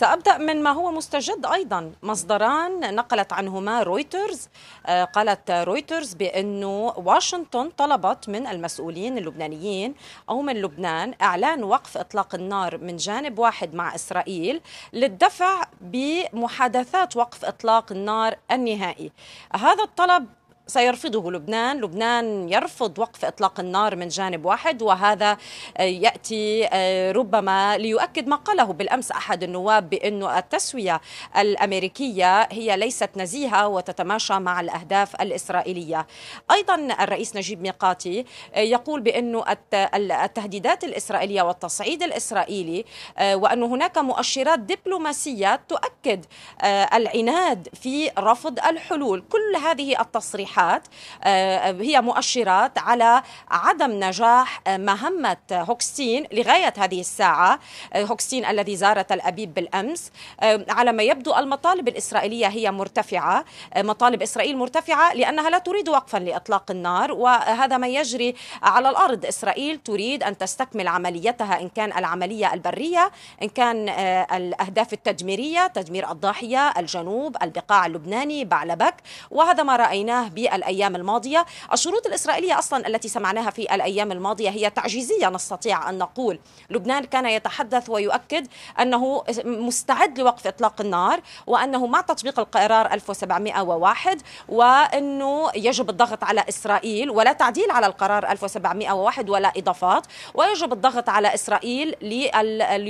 سأبدأ من ما هو مستجد أيضا مصدران نقلت عنهما رويترز آه، قالت رويترز بأنه واشنطن طلبت من المسؤولين اللبنانيين أو من لبنان إعلان وقف إطلاق النار من جانب واحد مع إسرائيل للدفع بمحادثات وقف إطلاق النار النهائي هذا الطلب سيرفضه لبنان لبنان يرفض وقف إطلاق النار من جانب واحد وهذا يأتي آه، ربما ليؤكد ما قاله بالأمس أحد النواب بأن التسوية الأمريكية هي ليست نزيهة وتتماشى مع الأهداف الإسرائيلية أيضا الرئيس نجيب ميقاتي آه، يقول بأن التهديدات الإسرائيلية والتصعيد الإسرائيلي آه، وأن هناك مؤشرات دبلوماسية تؤكد العناد في رفض الحلول كل هذه التصريحات تصريحات آه، هي مؤشرات على عدم نجاح آه، مهمة هوكستين لغاية هذه الساعة آه، هوكستين الذي زار تل أبيب بالأمس على ما يبدو المطالب الإسرائيلية هي مرتفعة مطالب إسرائيل مرتفعة لأنها لا تريد وقفا لإطلاق النار وهذا ما يجري على الأرض إسرائيل تريد أن تستكمل عمليتها إن كان العملية البرية إن كان الأهداف التدميرية تدمير الضاحية الجنوب البقاع اللبناني بعلبك وهذا ما رأيناه بالأيام الماضية الشروط الإسرائيلية أصلا التي سمعناها في الأيام الماضية هي تعجيزية نستطيع أن نقول لبنان كان يتحدث ويؤكد أنه مستعد لوقف إطلاق النار وأنه مع تطبيق القرار 1701 وأنه يجب الضغط على إسرائيل ولا تعديل على القرار 1701 ولا إضافات ويجب الضغط على إسرائيل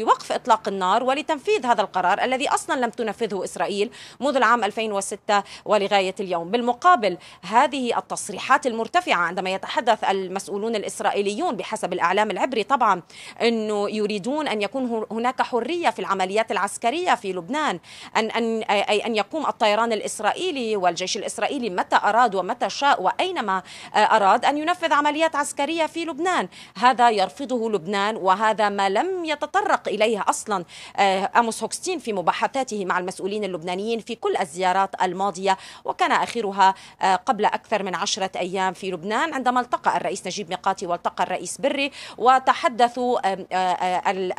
لوقف إطلاق النار ولتنفيذ هذا القرار الذي أصلا لم تنفذه إسرائيل منذ العام 2006 ولغاية اليوم بالمقابل هذه التصريحات المرتفعة عندما يتحدث المسؤولون الإسرائيليون بحسب الإعلام العبري طبعا أنه يريدون أن يكون هناك حرية في العمليات العسكرية في لبنان أن, أن, أي أن يقوم الطيران الإسرائيلي والجيش الإسرائيلي متى أراد ومتى شاء وأينما آه، أراد أن ينفذ عمليات عسكرية في لبنان هذا يرفضه لبنان وهذا ما لم يتطرق إليه أصلا آه، أموس هوكستين في مباحثاته مع المسؤولين اللبنانيين في كل الزيارات الماضية وكان آخرها آه، قبل أكثر من عشرة أيام في لبنان عندما التقى الرئيس نجيب ميقاتي والتقى الرئيس بري وتحدثوا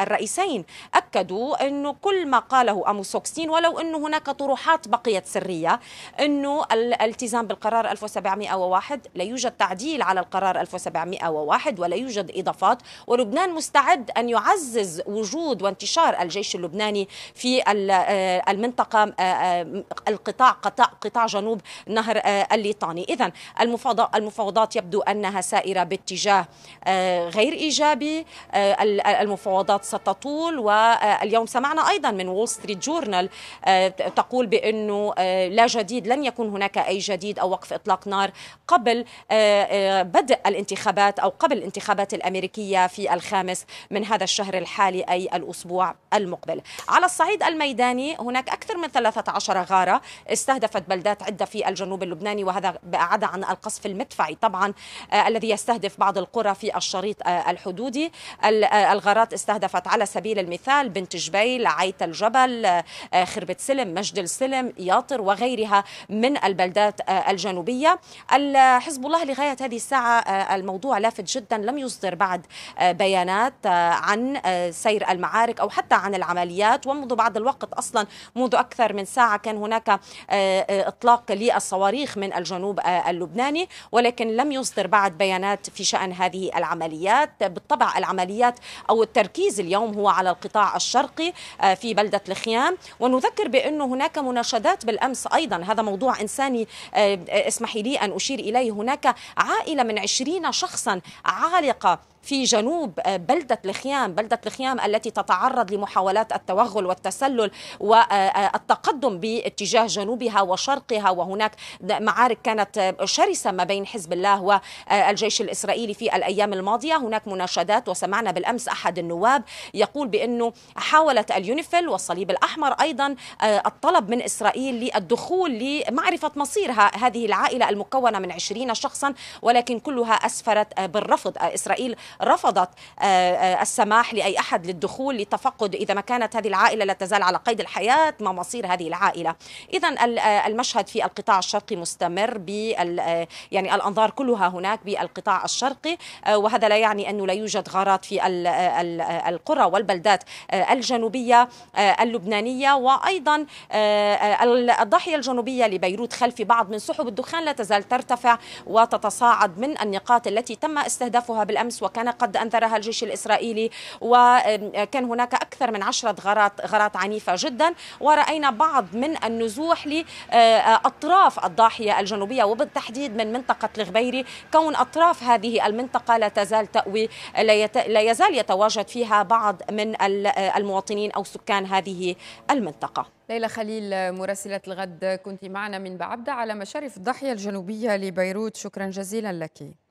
الرئيسين أكدوا أنه كل ما قاله أمو سوكستين ولو أنه هناك طروحات بقيت سرية أنه الالتزام بالقرار 1701 لا يوجد تعديل على القرار 1701 ولا يوجد إضافات ولبنان مستعد أن يعزز وجود وانتشار الجيش اللبناني في المنطقة القطاع قطاع, قطاع جنوب نهر اللي البريطاني إذا المفاوضات يبدو أنها سائرة باتجاه آه، غير إيجابي آه، المفاوضات ستطول واليوم آه، سمعنا أيضا من وول ستريت جورنال تقول بأنه لا جديد لن يكون هناك أي جديد أو وقف إطلاق نار قبل بدء الانتخابات أو قبل الانتخابات الأمريكية في الخامس من هذا الشهر الحالي أي الأسبوع المقبل على الصعيد الميداني هناك أكثر من 13 غارة استهدفت بلدات عدة في الجنوب اللبناني وهذا بعد عن القصف المدفعي طبعا آه، الذي يستهدف بعض القرى في الشريط آه، الحدودي آه، الغارات استهدفت على سبيل المثال بنت جبيل عيت الجبل خربة سلم مجد السلم ياطر وغيرها من البلدات الجنوبية حزب الله لغاية هذه الساعة الموضوع لافت جدا لم يصدر بعد بيانات عن سير المعارك أو حتى عن العمليات ومنذ بعض الوقت أصلا منذ أكثر من ساعة كان هناك إطلاق للصواريخ من الجنوب الجنوب آه، اللبناني ولكن لم يصدر بعد بيانات في شأن هذه العمليات بالطبع العمليات أو التركيز اليوم هو على القطاع الشرقي آه، في بلدة الخيام ونذكر بأنه هناك مناشدات بالأمس أيضا هذا موضوع إنساني آه، اسمحي لي أن أشير إليه هناك عائلة من عشرين شخصا عالقة في جنوب آه، بلدة الخيام بلدة الخيام التي تتعرض لمحاولات التوغل والتسلل والتقدم آه، آه، باتجاه جنوبها وشرقها وهناك معارك كانت شرسة ما بين حزب الله والجيش الإسرائيلي في الأيام الماضية هناك مناشدات وسمعنا بالأمس أحد النواب يقول بأنه حاولت اليونيفيل والصليب الأحمر أيضا الطلب من إسرائيل للدخول لمعرفة مصير هذه العائلة المكونة من 20 شخصا ولكن كلها أسفرت بالرفض إسرائيل رفضت آه، آه، السماح لأي أحد للدخول لتفقد إذا ما كانت هذه العائلة لا تزال على قيد الحياة ما مصير هذه العائلة إذا آه، المشهد في القطاع الشرقي مستمر بال يعني الأنظار كلها هناك بالقطاع الشرقي وهذا لا يعني أنه لا يوجد غارات في القرى والبلدات الجنوبية اللبنانية وأيضا الضاحية الجنوبية لبيروت خلف بعض من سحب الدخان لا تزال ترتفع وتتصاعد من النقاط التي تم استهدافها بالأمس وكان كان قد أنذرها الجيش الإسرائيلي وكان هناك أكثر من عشرة غارات غارات عنيفة جدا ورأينا بعض من النزوح لأطراف الضاحية الجنوبية وبالتحديد من منطقة الغبيري كون أطراف هذه المنطقة لا تزال تأوي لا يزال يتواجد فيها بعض من المواطنين أو سكان هذه المنطقة ليلى خليل مراسلة الغد كنت معنا من بعبدة على مشارف الضاحية الجنوبية لبيروت شكرا جزيلا لك